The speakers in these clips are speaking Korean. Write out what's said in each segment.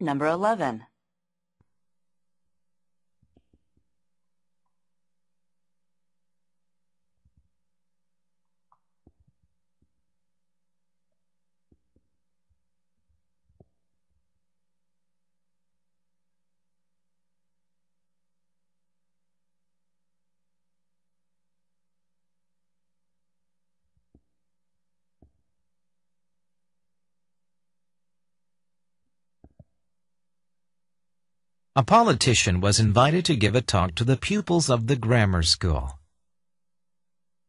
number 11 a politician was invited to give a talk to the pupils of the grammar school.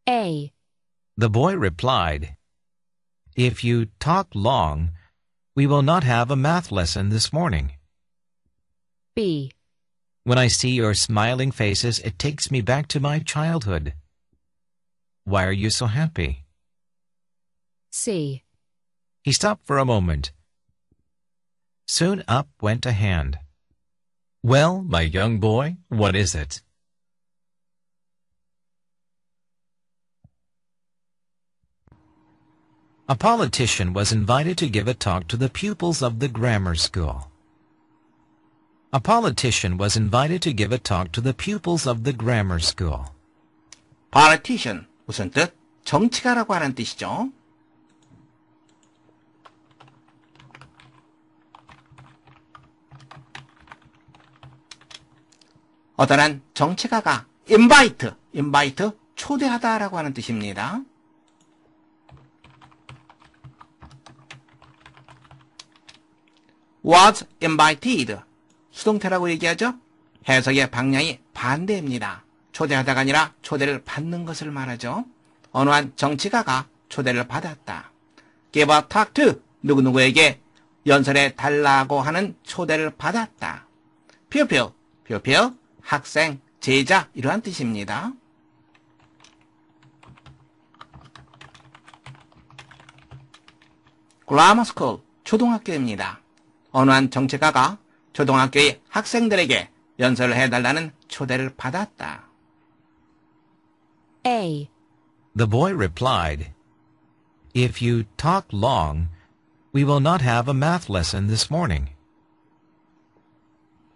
A. The boy replied, If you talk long, we will not have a math lesson this morning. B. When I see your smiling faces, it takes me back to my childhood. Why are you so happy? C. He stopped for a moment. Soon up went a hand. Well, my young boy, what is it? A politician was invited to give a talk to the pupils of the grammar school. A politician was invited to give a talk to the pupils of the grammar school. politician, 무슨 뜻 정치가라고 하는 뜻이죠. 어떠한 정치가가 인바이트, 인바이트 초대하다라고 하는 뜻입니다. was invited 수동태라고 얘기하죠. 해석의 방향이 반대입니다. 초대하다가 아니라 초대를 받는 것을 말하죠. 어느 한 정치가가 초대를 받았다. give a talk to 누구누구에게 연설해 달라고 하는 초대를 받았다. 퓨퓨, 퓨퓨, 학생, 제자 이러한 뜻입니다. Grammar School, 초등학교입니다. 언어한 정책가가 초등학교의 학생들에게 연설을 해달라는 초대를 받았다. A. The boy replied, If you talk long, we will not have a math lesson this morning.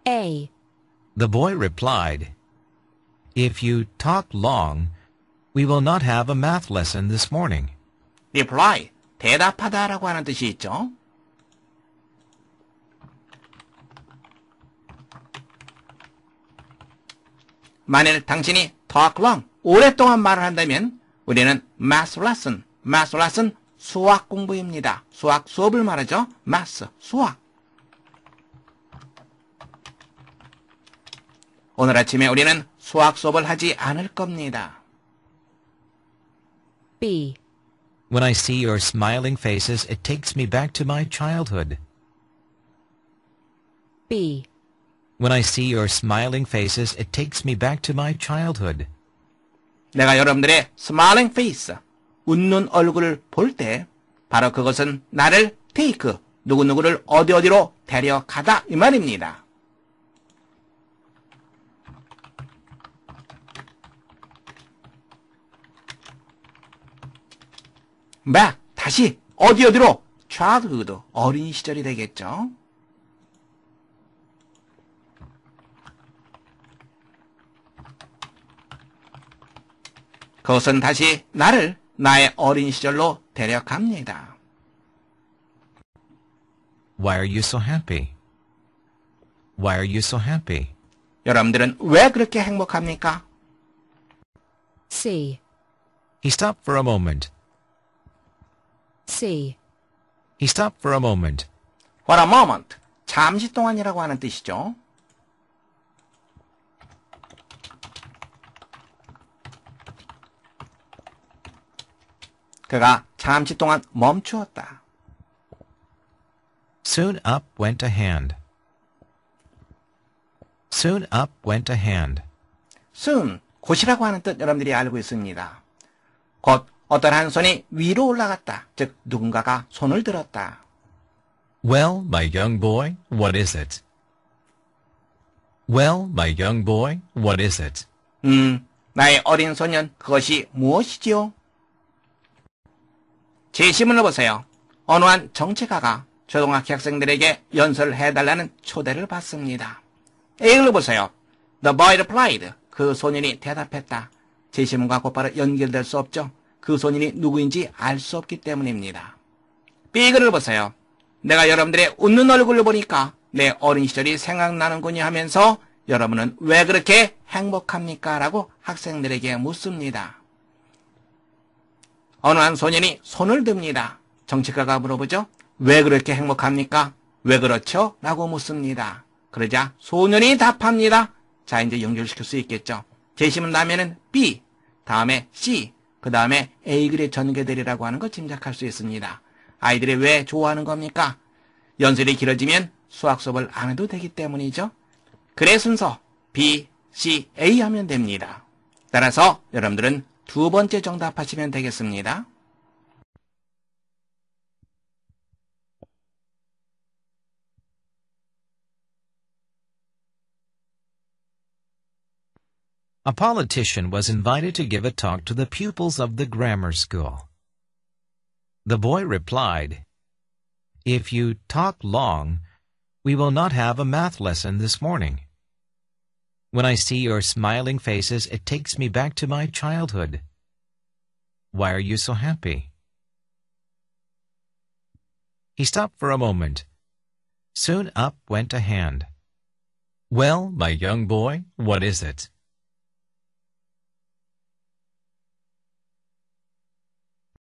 A. The boy replied, If you talk long, we will not have a math lesson this morning. Reply, 대답하다라고 하는 뜻이 있죠. 만일 당신이 talk long, 오랫동안 말을 한다면 우리는 math lesson, math lesson 수학 공부입니다. 수학 수업을 말하죠. math, 수학. 오늘 아침에 우리는 수학 수업을 하지 않을 겁니다. B. When I see your smiling faces, it takes me back to my childhood. B. When I see your smiling faces, it takes me back to my childhood. 내가 여러분들의 smiling face, 웃는 얼굴을 볼 때, 바로 그것은 나를 take, 누구누구를 어디 어디로 데려가다 이 말입니다. 마 다시 어디 어디로 childhood 어린이 시절이 되겠죠. 그것은 다시 나를 나의 어린 시절로 데려갑니다. Why are you so happy? Why are you so happy? 여러분들은 왜 그렇게 행복합니까? C. He stopped for a moment C. He stopped for a moment. For a moment. 잠시 동안이라고 하는 뜻이죠. 그가 잠시 동안 멈추었다. Soon up went a hand. Soon up went a hand. Soon, 곧이라고 하는 뜻 여러분들이 알고 있습니다. 곧 어떤 한 손이 위로 올라갔다. 즉 누군가가 손을 들었다. Well, my young boy, what is it? Well, my young boy, what is it? 음, 나의 어린 소년, 그것이 무엇이지요? 제시문을 보세요. 어느 한 정치가가 초등학교 학생들에게 연설을 해달라는 초대를 받습니다. A를 보세요. The boy replied. 그 소년이 대답했다. 제시문과 곧바로 연결될 수 없죠. 그 손인이 누구인지 알 수 없기 때문입니다. 삐그를 보세요. 내가 여러분들의 웃는 얼굴을 보니까 내 어린 시절이 생각나는군요 하면서 여러분은 왜 그렇게 행복합니까? 라고 학생들에게 묻습니다. 어느 한 소년이 손을 듭니다. 정치가가 물어보죠. 왜 그렇게 행복합니까? 왜 그렇죠? 라고 묻습니다. 그러자 소년이 답합니다. 자, 이제 연결시킬 수 있겠죠. 제시문 다음에는 B, 다음에 C, 그 다음에 a 이글의 전개들이라고 하는 걸 짐작할 수 있습니다. 아이들이 왜 좋아하는 겁니까? 연설이 길어지면 수학 수업을 안 해도 되기 때문이죠. 글의 순서 B, C, A 하면 됩니다. 따라서 여러분들은 두 번째 정답하시면 되겠습니다. a politician was invited to give a talk to the pupils of the grammar school. The boy replied, If you talk long, we will not have a math lesson this morning. When I see your smiling faces, it takes me back to my childhood. Why are you so happy? He stopped for a moment. Soon up went a hand. Well, my young boy, what is it?